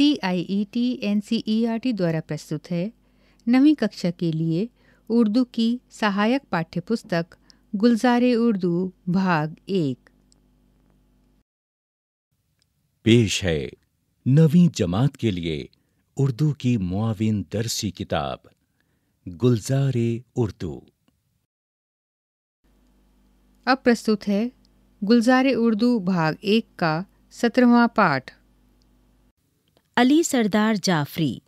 C I E T E R T دوارا پرست نوشا کے لیے اردو کی سہایت پاٹیہ پستک گلزار اردو ایک نو جماعت کے لیے اردو کی معاون درسی کتاب گلزار اردو اب پرست ہے گلزار اردو بھاگ ایک کا سترواں پاٹھ علی سردار جعفری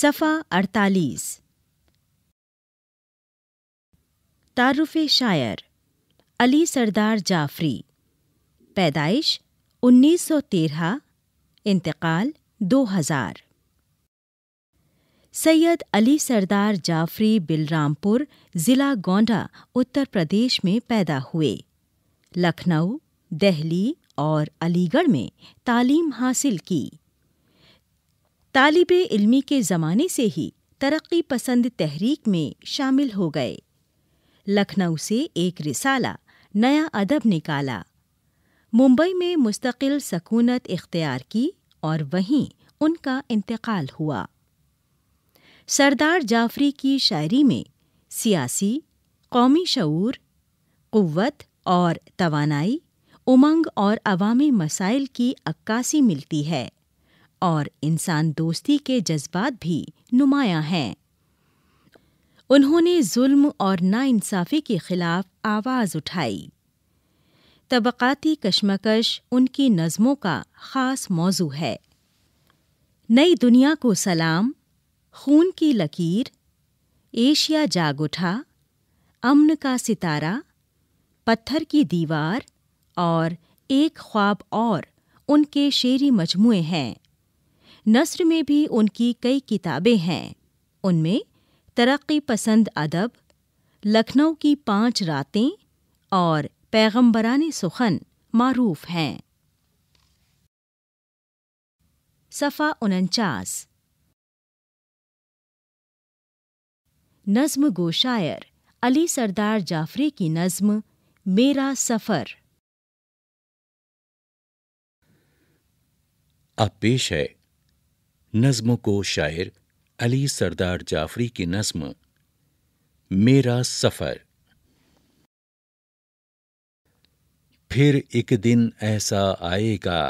صفا اڑتالیس تعارف شاعر علی سردار جعفری پیدائش انیس سو تیرہ انتقال دو ہزار سید علی سردار جعفری بلرامپور ضلع گونڈا اتر پردیش میں پیدا ہوئے لکھنؤ دہلی اور علی گڑھ میں تعلیم حاصل کی طالب علمی کے زمانے سے ہی ترقی پسند تحریک میں شامل ہو گئے لکھنؤ سے ایک رسالہ نیا ادب نکالا ممبئی میں مستقل سکونت اختیار کی اور وہیں ان کا انتقال ہوا سردار جعفری کی شاعری میں سیاسی قومی شعور قوت اور توانائی امنگ اور عوامی مسائل کی عکاسی ملتی ہے اور انسان دوستی کے جذبات بھی نمایاں ہیں انہوں نے ظلم اور ناانصافی کے خلاف آواز اٹھائی طبقاتی کشمکش ان کی نظموں کا خاص موضوع ہے نئی دنیا کو سلام خون کی لکیر ایشیا جاگ اٹھا امن کا ستارہ پتھر کی دیوار اور ایک خواب اور ان کے شعری مجموعے ہیں نثر میں بھی ان کی کئی کتابیں ہیں ان میں ترقی پسند ادب لکھنؤ کی پانچ راتیں اور پیغمبران سخن معروف ہیں صفا انچاس نظم شاعر علی سردار جعفری کی نظم میرا سفر اب پیش ہے نظم کو شاعر علی سردار جعفری کی نظم میرا سفر پھر ایک دن ایسا آئے گا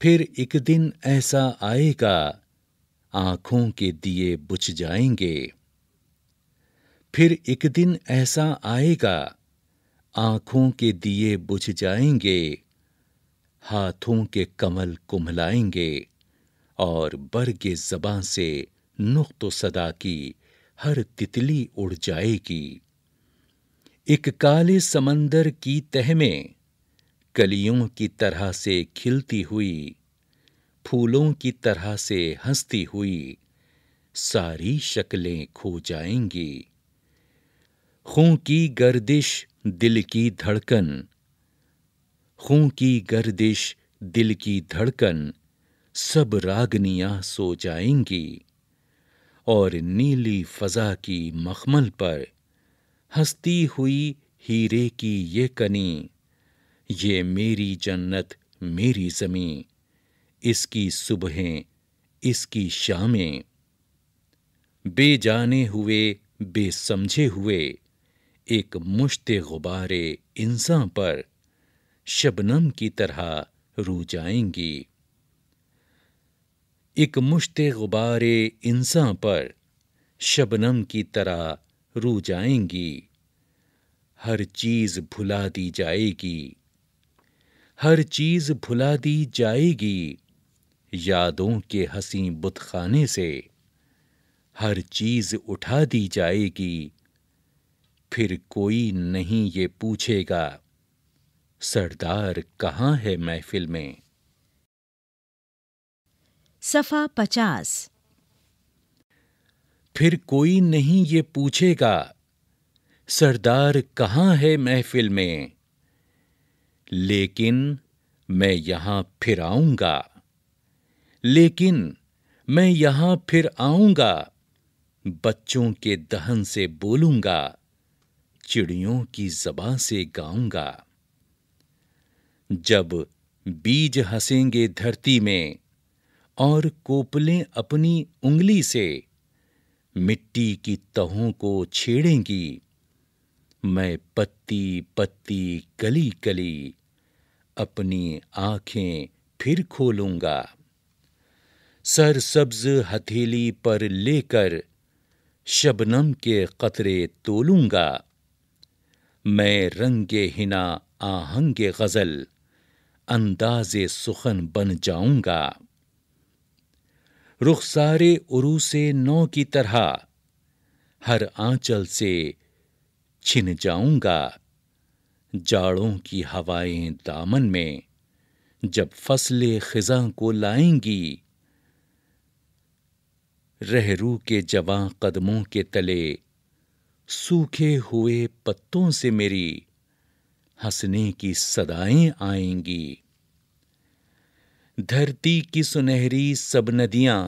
پھر ایک دن ایسا آئے گا آنکھوں کے دیے بچھ جائیں گے پھر ایک دن ایسا آئے گا آنکھوں کے دیے بچھ جائیں گے ہاتھوں کے کمل کملائیں گے اور برگ زباں سے نقط و صدا کی ہر تتلی اڑ جائے گی ایک کالے سمندر کی تہ میں کلیوں کی طرح سے کھلتی ہوئی پھولوں کی طرح سے ہنستی ہوئی ساری شکلیں کھو جائیں گی خوں کی گردش دل کی دھڑکن خوں کی گردش دل کی دھڑکن سب راگنیاں سو جائیں گی اور نیلی فضا کی مخمل پر ہستی ہوئی ہیرے کی یہ کنی یہ میری جنت میری زمیں اس کی صبحیں اس کی شامیں بے جانے ہوئے بے سمجھے ہوئے ایک غبارے انسان پر شبنم کی طرح رو جائیں گی ایک مشت غبار انساں پر شبنم کی طرح رو جائیں گی ہر چیز بھلا دی جائے گی ہر چیز بھلا دی جائے گی یادوں کے ہنسی خانے سے ہر چیز اٹھا دی جائے گی پھر کوئی نہیں یہ پوچھے گا سردار کہاں ہے محفل میں صفا پچاس پھر کوئی نہیں یہ پوچھے گا سردار کہاں ہے محفل میں لیکن میں یہاں پھر آؤں گا لیکن میں یہاں پھر آؤں گا بچوں کے دہن سے بولوں گا چڑیوں کی زباں سے گاؤں گا جب بیج ہنسیں گے دھرتی میں اور کوپلیں اپنی انگلی سے مٹی کی تہوں کو چھیڑیں گی میں پتی پتی کلی کلی اپنی آنکھیں پھر کھولوں گا سر سبز ہتھیلی پر لے کر شبنم کے قطرے تولوں گا میں رنگ ہنا آہنگ غزل انداز سخن بن جاؤں گا رخ سارے سے نو کی طرح ہر آنچل سے چھن جاؤں گا جاڑوں کی ہوائیں دامن میں جب فصل خزاں کو لائیں گی رہرو کے جوان قدموں کے تلے سوکھے ہوئے پتوں سے میری ہنسنے کی صدائیں آئیں گی دھرتی کی سنہری سب ندیاں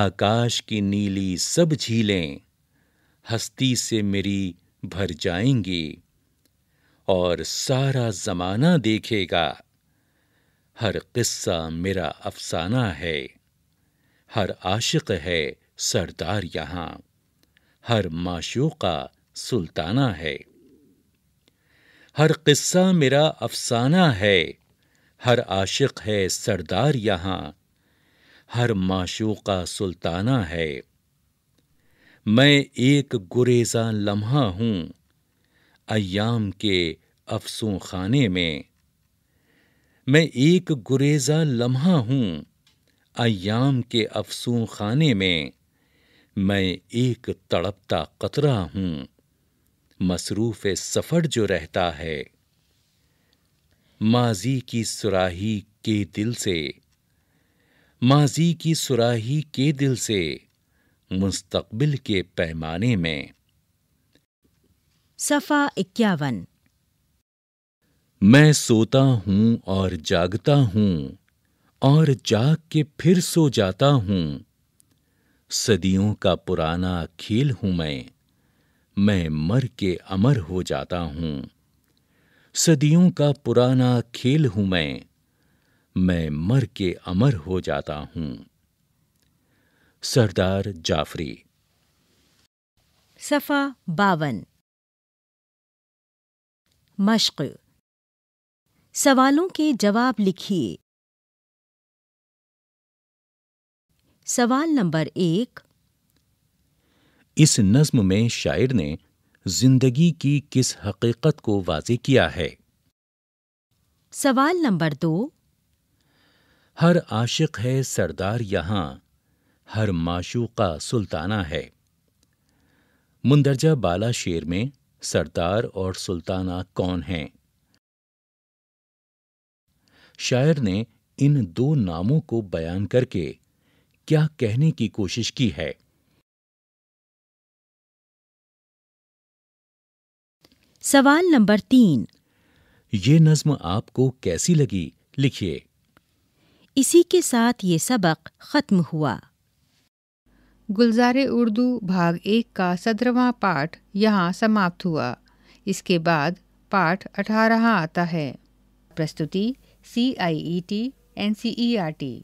آکاش کی نیلی سب جھیلیں ہستی سے میری بھر جائیں گی اور سارا زمانہ دیکھے گا ہر قصہ میرا افسانہ ہے ہر عاشق ہے سردار یہاں ہر معشوقہ سلطانہ ہے ہر قصہ میرا افسانہ ہے ہر عاشق ہے سردار یہاں ہر معشوقہ سلطانہ ہے میں ایک گریزا لمحہ ہوں ایام کے افسوں خانے میں میں ایک گریزا لمحہ ہوں ایام کے افسوں خانے میں میں ایک تڑپتا قطرہ ہوں مصروف سفر جو رہتا ہے ماضی کی سراہی کے دل سے ماضی کی سراہی کے دل سے مستقبل کے پیمانے میں صفا اکیاون میں سوتا ہوں اور جاگتا ہوں اور جاگ کے پھر سو جاتا ہوں صدیوں کا پرانا کھیل ہوں میں میں مر کے امر ہو جاتا ہوں صدیوں کا پرانا کھیل ہوں میں میں مر کے امر ہو جاتا ہوں سردار جعفری صفا باون مشق سوالوں کے جواب لکھیے سوال نمبر ایک اس نظم میں شاعر نے زندگی کی کس حقیقت کو واضح کیا ہے سوال نمبر دو ہر عاشق ہے سردار یہاں ہر معشوقہ سلطانہ ہے مندرجہ بالا شیر میں سردار اور سلطانہ کون ہیں شاعر نے ان دو ناموں کو بیان کر کے کیا کہنے کی کوشش کی ہے سوال نمبر تین یہ نظم آپ کو کیسی لگی لکھیے اسی کے ساتھ یہ سبق ختم ہوا گلزار اردو بھاگ ایک کا سترواں پاٹ یہاں سماپت ہوا اس کے بعد پاٹ اٹھارہ آتا ہے پرستتی C I E T N C E R T